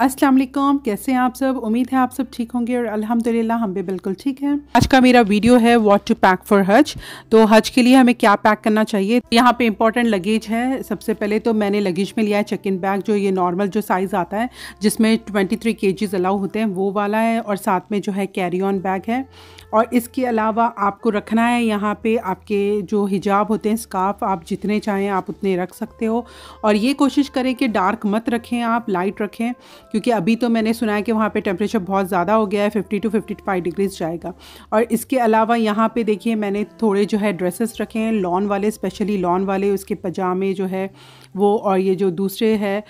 अस्सलाम वालेकुम कैसे हैं आप सब उम्मीद है आप सब ठीक होंगे और अल्हम्दुलिल्लाह हम भी बिल्कुल ठीक हैं आज का मेरा वीडियो है व्हाट टू पैक फॉर हज तो हज के लिए हमें क्या पैक करना चाहिए यहाँ पे इम्पोर्टेंट लगेज है सबसे पहले तो मैंने लगेज में लिया है चेक इन बैग जो ये नॉर्मल जो साइज़ आता है जिसमें ट्वेंटी थ्री के जीज़ अलाउ होते हैं वो वाला है और साथ में जो है कैरी ऑन बैग है और इसके अलावा आपको रखना है यहाँ पर आपके जो हिजाब होते हैं स्काफ आप जितने चाहें आप उतने रख सकते हो और ये कोशिश करें कि डार्क मत रखें आप लाइट रखें क्योंकि अभी तो मैंने सुना है कि वहाँ पे टेम्परेचर बहुत ज़्यादा हो गया है 50 टू 55 डिग्रीज जाएगा और इसके अलावा यहाँ पे देखिए मैंने थोड़े जो है ड्रेसेस रखे हैं लॉन वाले स्पेशली लॉन वाले उसके पजामे जो है वो और ये जो दूसरे है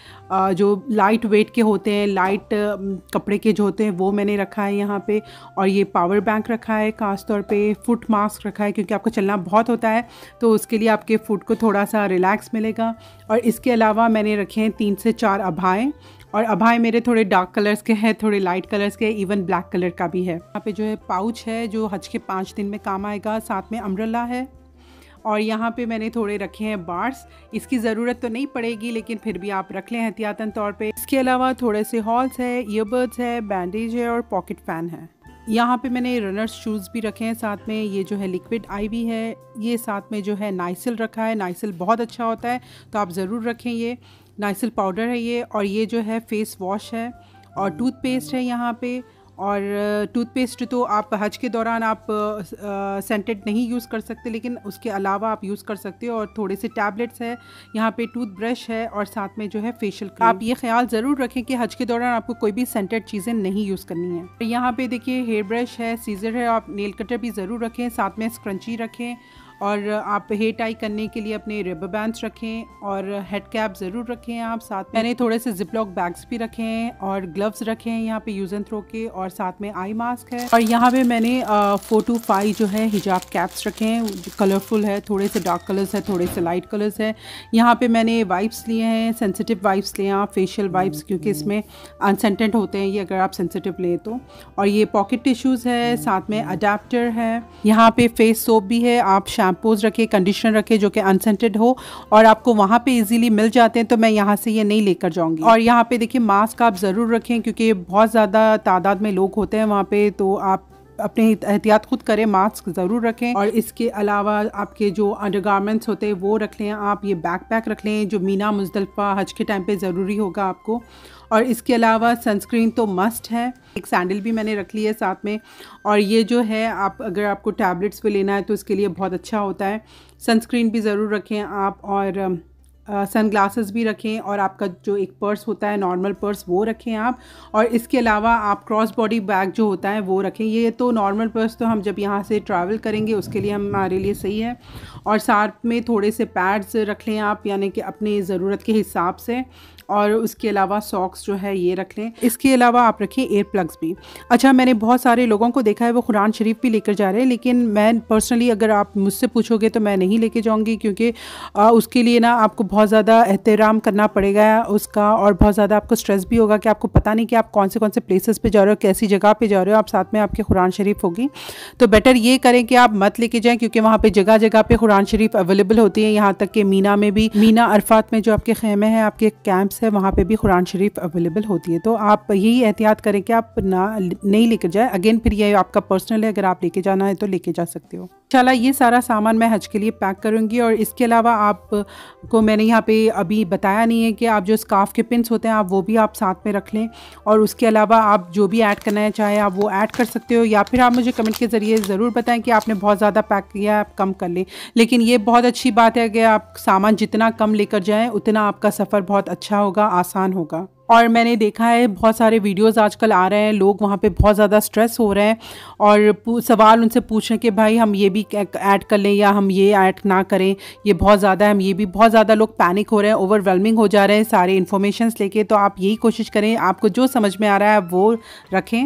जो लाइट वेट के होते हैं लाइट कपड़े के जो होते हैं वो मैंने रखा है यहाँ पे और ये पावर बैंक रखा है ख़ासतौर पे फुट मास्क रखा है क्योंकि आपको चलना बहुत होता है तो उसके लिए आपके फुट को थोड़ा सा रिलैक्स मिलेगा और इसके अलावा मैंने रखे हैं तीन से चार अभाएँ और अभाय हाँ, मेरे थोड़े डार्क कलर्स के हैं थोड़े लाइट कलर्स के इवन ब्लैक कलर का भी है यहाँ पे जो है पाउच है जो हज के पाँच दिन में काम आएगा साथ में अम्ब्रला है और यहाँ पे मैंने थोड़े रखे हैं बार्स इसकी ज़रूरत तो नहीं पड़ेगी लेकिन फिर भी आप रख लें एहतियातन तौर पे इसके अलावा थोड़े से हॉल्स है ईयरबड्स है बैंडेज है और पॉकेट फ़ैन है यहाँ पे मैंने रनर्स शूज़ भी रखे हैं साथ में ये जो है लिक्विड आई भी है ये साथ में जो है नाइसिल रखा है नाइसिल बहुत अच्छा होता है तो आप ज़रूर रखें ये नाइसिल पाउडर है ये और ये जो है फेस वॉश है और hmm. टूथपेस्ट है यहाँ पे और टूथपेस्ट तो आप हज के दौरान आप सेंटेड नहीं यूज़ कर सकते लेकिन उसके अलावा आप यूज़ कर सकते हो और थोड़े से टैबलेट्स है यहाँ पे टूथब्रश है और साथ में जो है फेशियल क्रीम आप ये ख्याल ज़रूर रखें कि हज के दौरान आपको कोई भी सेंटेड चीज़ें नहीं यूज़ करनी है यहाँ पे देखिए हेयर ब्रश है सीज़र है आप नेल कटर भी ज़रूर रखें साथ में स्क्रंची रखें और आप हेयर टाई करने के लिए अपने रिबर बैंड्स रखें और हेड कैप ज़रूर रखें आप साथ में मैंने थोड़े से जिपलॉक बैग्स भी रखे हैं और ग्लव्स रखे हैं यहाँ पे यूज़ एंड थ्रो के और साथ में आई मास्क है और यहाँ पे मैंने फोर टू फाइव जो है हिजाब कैप्स रखे हैं कलरफुल है थोड़े से डार्क कलर्स है थोड़े से लाइट कलर्स है यहाँ पे मैंने वाइप्स लिए हैं सेंसिटिव वाइप्स लिए आप फेशियल वाइप्स क्योंकि इसमें अनसेंटेंट होते हैं ये अगर आप सेंसिटिव लें तो और ये पॉकेट टिश्यूज़ है साथ में अडेप्टर है यहाँ पे फेस सोप भी है आप शैम्पूज़ रखे कंडीशनर रखे जो कि अनसेंटेड हो और आपको वहाँ पे इजीली मिल जाते हैं तो मैं यहाँ से ये नहीं लेकर जाऊँगी और यहाँ पे देखिए मास्क आप ज़रूर रखें क्योंकि बहुत ज़्यादा तादाद में लोग होते हैं वहाँ पे तो आप अपने एहतियात खुद करें मास्क ज़रूर रखें और इसके अलावा आपके जो गारमेंट्स होते हैं वो रख लें आप ये बैक पैक रख लें जो मीना मुजदलफा हज के टाइम पे ज़रूरी होगा आपको और इसके अलावा सनस्क्रीन तो मस्ट है एक सैंडल भी मैंने रख ली है साथ में और ये जो है आप अगर आपको टैबलेट्स पर लेना है तो इसके लिए बहुत अच्छा होता है सनस्क्रीन भी ज़रूर रखें आप और सन ग्लासेस भी रखें और आपका जो एक पर्स होता है नॉर्मल पर्स वो रखें आप और इसके अलावा आप क्रॉस बॉडी बैग जो होता है वो रखें ये तो नॉर्मल पर्स तो हम जब यहाँ से ट्रैवल करेंगे उसके लिए हमारे लिए सही है और साथ में थोड़े से पैड्स रख लें आप यानी कि अपने ज़रूरत के हिसाब से और उसके अलावा सॉक्स जो है ये रख लें इसके अलावा आप रखें एयर प्लग्स भी अच्छा मैंने बहुत सारे लोगों को देखा है वो कुरान शरीफ भी लेकर जा रहे हैं लेकिन मैं पर्सनली अगर आप मुझसे पूछोगे तो मैं नहीं लेके जाऊँगी क्योंकि उसके लिए ना आपको बहुत ज़्यादा एहतराम करना पड़ेगा उसका और बहुत ज़्यादा आपको स्ट्रेस भी होगा कि आपको पता नहीं कि आप कौन से कौन से प्लेसेस पे जा रहे हो कैसी जगह पे जा रहे हो आप साथ में आपके कुरान शरीफ होगी तो बेटर ये करें कि आप मत लेके जाएं क्योंकि वहाँ पे जगह जगह पे कुरान शरीफ अवेलेबल होती है यहाँ तक कि मीना में भी मीना अरफात में जो आपके खेमे हैं आपके कैंप शॉप्स है वहाँ पे भी कुरान शरीफ अवेलेबल होती है तो आप यही एहतियात करें कि आप ना नहीं लेकर जाए अगेन फिर ये आपका पर्सनल है अगर आप लेके जाना है तो लेके जा सकते हो इंशाल्लाह ये सारा सामान मैं हज के लिए पैक करूँगी और इसके अलावा आप को मैंने यहाँ पे अभी बताया नहीं है कि आप जो स्काफ के पिंस होते हैं आप वो भी आप साथ में रख लें और उसके अलावा आप जो भी ऐड करना है चाहे आप वो ऐड कर सकते हो या फिर आप मुझे कमेंट के ज़रिए ज़रूर बताएं कि आपने बहुत ज़्यादा पैक किया है आप कम कर लें लेकिन ये बहुत अच्छी बात है कि आप सामान जितना कम लेकर जाएँ उतना आपका सफ़र बहुत अच्छा होगा आसान होगा और मैंने देखा है बहुत सारे वीडियोस आजकल आ रहे हैं लोग वहाँ पे बहुत ज़्यादा स्ट्रेस हो रहे हैं और सवाल उनसे पूछ रहे हैं कि भाई हम ये भी ऐड कर लें या हम ये ऐड ना करें ये बहुत ज़्यादा हम ये भी बहुत ज़्यादा लोग पैनिक हो रहे हैं ओवरवेलमिंग हो जा रहे हैं सारे इन्फॉर्मेशन लेके तो आप यही कोशिश करें आपको जो समझ में आ रहा है आप वो रखें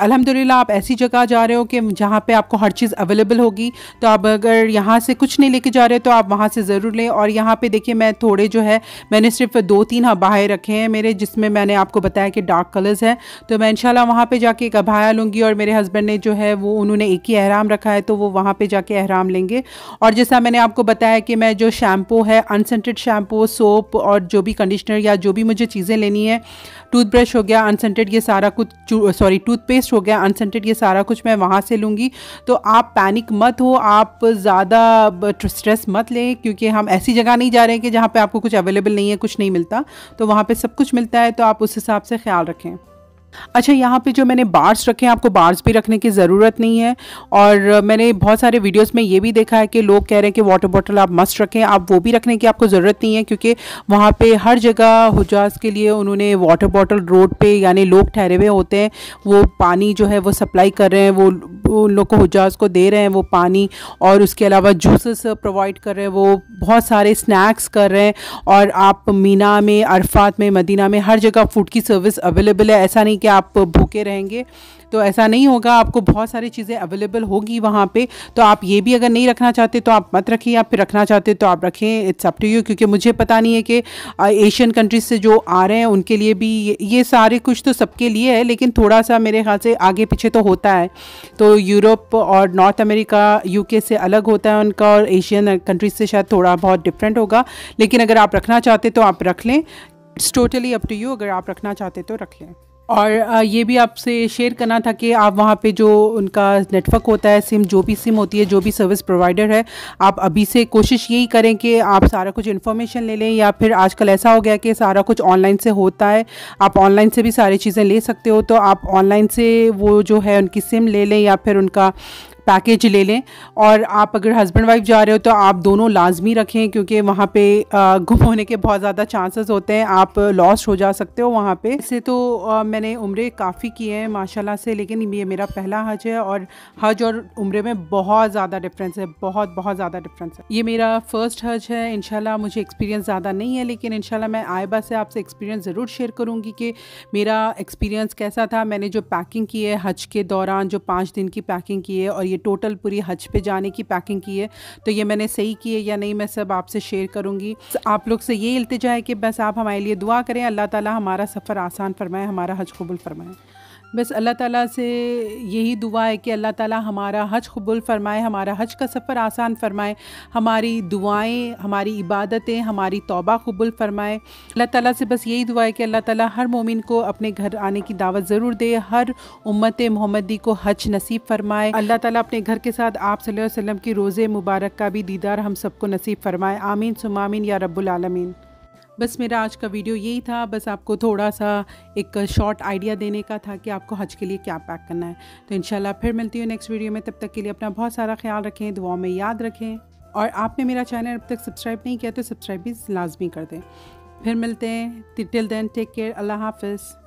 अल्हम्दुलिल्लाह आप ऐसी जगह जा रहे हो कि जहाँ पे आपको हर चीज़ अवेलेबल होगी तो आप अगर यहाँ से कुछ नहीं लेके जा रहे हो तो आप वहाँ से ज़रूर लें और यहाँ पे देखिए मैं थोड़े जो है मैंने सिर्फ दो तीन अबाए रखे हैं मेरे जिसमें मैंने आपको बताया कि डार्क कलर्स हैं तो मैं इनशाला वहाँ पर जाके एक अबाया लूँगी और मेरे हस्बैंड ने जो है वो उन्होंने एक ही अहराम रखा है तो वो वहाँ पर जाके अहराम लेंगे और जैसा मैंने आपको बताया कि मैं जो शैम्पू है अनसेंटेड शैम्पू सोप और जो भी कंडीशनर या जो भी मुझे चीज़ें लेनी है टूथब्रश हो गया अनसेंटेड ये सारा कुछ सॉरी टूथपेस्ट वेस्ट हो गया अनसेंटेड ये सारा कुछ मैं वहाँ से लूँगी तो आप पैनिक मत हो आप ज़्यादा स्ट्रेस मत लें क्योंकि हम ऐसी जगह नहीं जा रहे हैं कि जहाँ पर आपको कुछ अवेलेबल नहीं है कुछ नहीं मिलता तो वहाँ पर सब कुछ मिलता है तो आप उस हिसाब से ख्याल रखें अच्छा यहाँ पे जो मैंने बार्स रखे हैं आपको बार्स भी रखने की ज़रूरत नहीं है और मैंने बहुत सारे वीडियोस में ये भी देखा है कि लोग कह रहे हैं कि वाटर बॉटल आप मस्ट रखें आप वो भी रखने की आपको ज़रूरत नहीं है क्योंकि वहाँ पे हर जगह हुजाज के लिए उन्होंने वाटर बॉटल रोड पे यानी लोग ठहरे हुए होते हैं वो पानी जो है वो सप्लाई कर रहे हैं वो उन लोग को हुजाज को दे रहे हैं वो पानी और उसके अलावा जूसेस प्रोवाइड कर रहे हैं वो बहुत सारे स्नैक्स कर रहे हैं और आप मीना में अरफात में मदीना में हर जगह फूड की सर्विस अवेलेबल है ऐसा नहीं कि आप भूखे रहेंगे तो ऐसा नहीं होगा आपको बहुत सारी चीज़ें अवेलेबल होगी वहाँ पे तो आप ये भी अगर नहीं रखना चाहते तो आप मत रखिए आप फिर रखना चाहते तो आप रखें इट्स अप टू यू क्योंकि मुझे पता नहीं है कि एशियन कंट्रीज से जो आ रहे हैं उनके लिए भी ये, ये सारे कुछ तो सबके लिए है लेकिन थोड़ा सा मेरे ख्याल से आगे पीछे तो होता है तो यूरोप और नॉर्थ अमेरिका यू से अलग होता है उनका और एशियन कंट्रीज से शायद थोड़ा बहुत डिफरेंट होगा लेकिन अगर आप रखना चाहते तो आप रख लें it's totally up to you अगर आप रखना चाहते तो रख लें और ये भी आपसे शेयर करना था कि आप वहाँ पे जो उनका नेटवर्क होता है सिम जो भी सिम होती है जो भी सर्विस प्रोवाइडर है आप अभी से कोशिश यही करें कि आप सारा कुछ इन्फॉर्मेशन ले लें या फिर आजकल ऐसा हो गया कि सारा कुछ ऑनलाइन से होता है आप ऑनलाइन से भी सारी चीज़ें ले सकते हो तो आप ऑनलाइन से वो जो है उनकी सिम ले लें या फिर उनका पैकेज ले लें और आप अगर हस्बैंड वाइफ जा रहे हो तो आप दोनों लाजमी रखें क्योंकि वहाँ पे गुम होने के बहुत ज़्यादा चांसेस होते हैं आप लॉस्ट हो जा सकते हो वहाँ पे ऐसे तो मैंने उम्र काफ़ी किए हैं माशाल्लाह से लेकिन ये मेरा पहला हज है और हज और उम्र में बहुत ज़्यादा डिफरेंस है बहुत बहुत ज़्यादा डिफरेंस है ये मेरा फ़र्स्ट हज है इनशाला मुझे एक्सपीरियंस ज़्यादा नहीं है लेकिन इनशाला मैं आयबा से आपसे एक्सपीरियंस ज़रूर शेयर करूँगी कि मेरा एक्सपीरियंस कैसा था मैंने जो पैकिंग की है हज के दौरान जो पाँच दिन की पैकिंग की है और ये टोटल पूरी हज पे जाने की पैकिंग की है तो ये मैंने सही की है या नहीं मैं सब आपसे शेयर करूँगी आप लोग से ये इल्तजा है कि बस आप हमारे लिए दुआ करें अल्लाह ताला हमारा सफ़र आसान फरमाए हमारा हज कबुल फरमाए बस अल्लाह ताला से यही दुआ है कि अल्लाह ताला हमारा हज कबूल फरमाए हमारा हज का सफ़र आसान फरमाए हमारी दुआएं हमारी इबादतें हमारी तौबा कबूल फरमाए अल्लाह ताला से बस यही दुआ है कि अल्लाह ताला हर मोमिन को अपने घर आने की दावत ज़रूर दे हर उम्मत मोहम्मदी को हज नसीब फरमाए अल्लाह ताला अपने घर के साथ आप सल्लल्लाहु अलैहि वसल्लम की रोज़े मुबारक का भी दीदार हम सबको नसीब फरमाए आमीन सुमामीन या रब्बुल आलमीन बस मेरा आज का वीडियो यही था बस आपको थोड़ा सा एक शॉर्ट आइडिया देने का था कि आपको हज के लिए क्या पैक करना है तो इन फिर मिलती हूँ नेक्स्ट वीडियो में तब तक के लिए अपना बहुत सारा ख्याल रखें दुआ में याद रखें और आपने मेरा चैनल अब तक सब्सक्राइब नहीं किया तो सब्सक्राइब भी लाजमी कर दें फिर मिलते हैं टिल देन टेक केयर अल्लाह हाफिज़